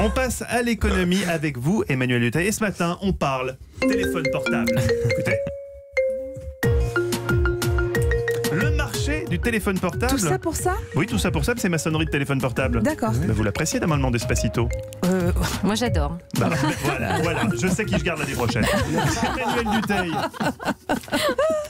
On passe à l'économie avec vous, Emmanuel Lutay, Et ce matin, on parle téléphone portable. Écoutez. téléphone portable. Tout ça pour ça Oui, tout ça pour ça, c'est ma sonnerie de téléphone portable. D'accord. vous l'appréciez, d'amendement' d'Espacito euh, Moi, j'adore. Bah, voilà, voilà, je sais qui je garde l'année prochaine. Emmanuel Duteil.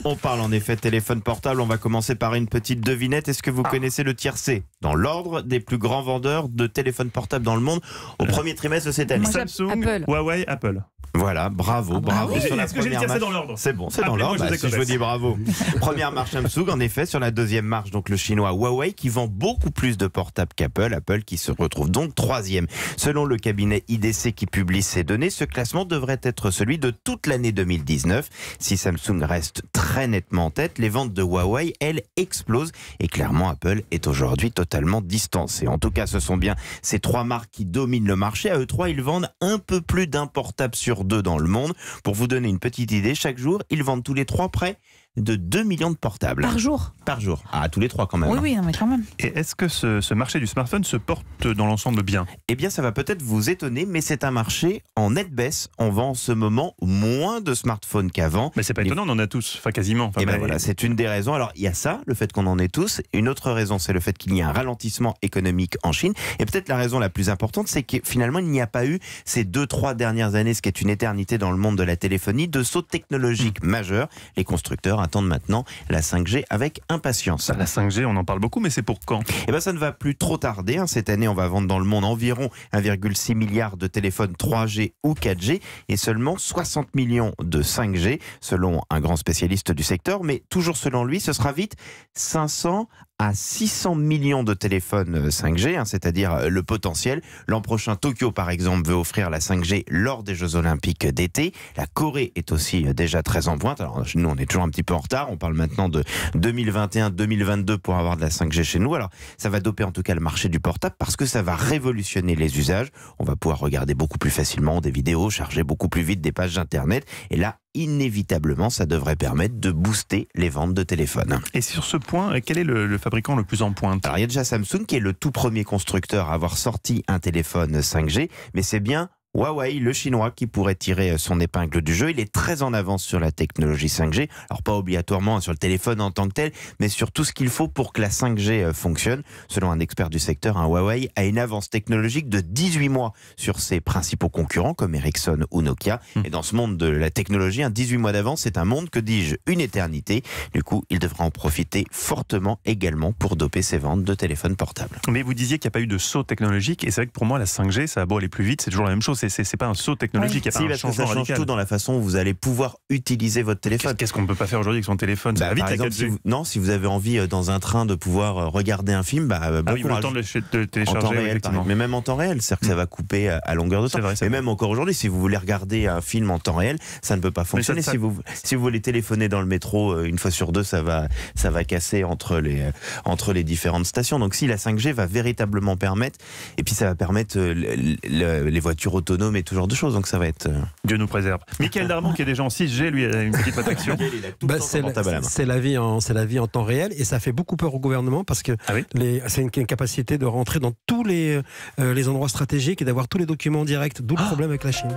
On parle en effet de téléphone portable. On va commencer par une petite devinette. Est-ce que vous connaissez le C Dans l'ordre des plus grands vendeurs de téléphones portables dans le monde au euh. premier trimestre de cette année. Samsung, Huawei, Apple. Voilà, ah, bravo, bravo. Oui, dans l'ordre C'est bon, c'est dans l'ordre. Bah, si je vous dis bravo. première marche Samsung, en effet, sur la deuxième marche, donc le chinois Huawei qui vend beaucoup plus de portables qu'Apple, Apple qui se retrouve donc troisième. Selon le cabinet IDC qui publie ces données, ce classement devrait être celui de toute l'année 2019. Si Samsung reste très nettement en tête, les ventes de Huawei, elles, explosent et clairement Apple est aujourd'hui totalement distancée. En tout cas, ce sont bien ces trois marques qui dominent le marché. À eux trois, ils vendent un peu plus d'un portable sur deux dans le monde. Pour vous donner une petite idée, chaque jour, ils vendent tous les trois prêts de 2 millions de portables. Par jour Par jour. à ah, tous les trois quand même. Oui, oui, mais quand même. Et est-ce que ce, marché du smartphone se porte dans l'ensemble bien Eh bien, ça va peut-être vous étonner, mais c'est un marché en nette baisse. On vend en ce moment moins de smartphones qu'avant. Mais c'est pas étonnant, on en a tous, enfin quasiment. Eh ben, voilà, c'est une des raisons. Alors, il y a ça, le fait qu'on en ait tous. Une autre raison, c'est le fait qu'il y a un ralentissement économique en Chine. Et peut-être la raison la plus importante, c'est que finalement, il n'y a pas eu ces 2-3 dernières années, ce qui est une éternité dans le monde de la téléphonie, de saut technologique majeur. Les constructeurs attendent maintenant la 5G avec impatience. La 5G, on en parle beaucoup, mais c'est pour quand Eh bien, ça ne va plus trop tarder. Hein. Cette année, on va vendre dans le monde environ 1,6 milliard de téléphones 3G ou 4G et seulement 60 millions de 5G, selon un grand spécialiste du secteur. Mais toujours selon lui, ce sera vite 500 à 600 millions de téléphones 5G, euh, hein, c'est-à-dire euh, le potentiel. L'an prochain, Tokyo, par exemple, veut offrir la 5G lors des Jeux Olympiques d'été. La Corée est aussi euh, déjà très en pointe. Alors, nous, on est toujours un petit peu en retard. On parle maintenant de 2021-2022 pour avoir de la 5G chez nous. Alors, ça va doper en tout cas le marché du portable parce que ça va révolutionner les usages. On va pouvoir regarder beaucoup plus facilement des vidéos, charger beaucoup plus vite des pages d'internet, Et là, inévitablement, ça devrait permettre de booster les ventes de téléphones. Et sur ce point, euh, quel est le, fabricant le plus en pointe Alors, il y a déjà Samsung qui est le tout premier constructeur à avoir sorti un téléphone 5G, mais c'est bien Huawei, le chinois, qui pourrait tirer euh, son épingle du jeu. Il est très en avance sur la technologie 5G. Alors pas obligatoirement hein, sur le téléphone en tant que tel, mais sur tout ce qu'il faut pour que la 5G euh, fonctionne. Selon un expert du secteur, un hein, Huawei a une avance technologique de 18 mois sur ses principaux concurrents comme Ericsson ou Nokia. Hmm. Et dans ce monde de la technologie, un hein, 18 mois d'avance, c'est un monde, que dis-je, une éternité. Du coup, il devra en profiter fortement également pour doper ses ventes de téléphones portables. Mais vous disiez qu'il n'y a pas eu de saut technologique, et c'est vrai que pour moi, la 5G, ça va beau aller plus vite, c'est toujours la même chose c'est pas un saut technologique, oui. il pas un changement ça change tout dans la façon où vous allez pouvoir utiliser votre téléphone. Qu'est-ce qu'on ne peut pas faire aujourd'hui avec son téléphone bah, par exemple, Non, si vous avez envie euh, dans un train de pouvoir euh, regarder un film, bah, euh, ah oui, temps de, télécharger. mais même en temps réel, c'est-à-dire que ça mm. va couper à longueur de temps. et même encore aujourd'hui, si vous voulez regarder un film en temps réel, ça ne peut pas fonctionner. Si, vous, si vous voulez téléphoner dans le métro, une fois sur deux, ça va, ça va casser entre les, entre les différentes stations. Donc si la 5G va véritablement permettre, et puis ça va permettre les voitures auto nommer et tout de choses. Donc ça va être. Euh, Dieu nous préserve. Michael Darmon, qui est déjà en 6G, lui, a une petite protection. Bah, c'est la, vie en c'est la vie en temps réel et ça fait beaucoup peur au gouvernement parce que ah c'est une, capacité de rentrer dans tous les, euh, les endroits stratégiques et d'avoir tous les documents directs. D'où le ah. problème avec la Chine.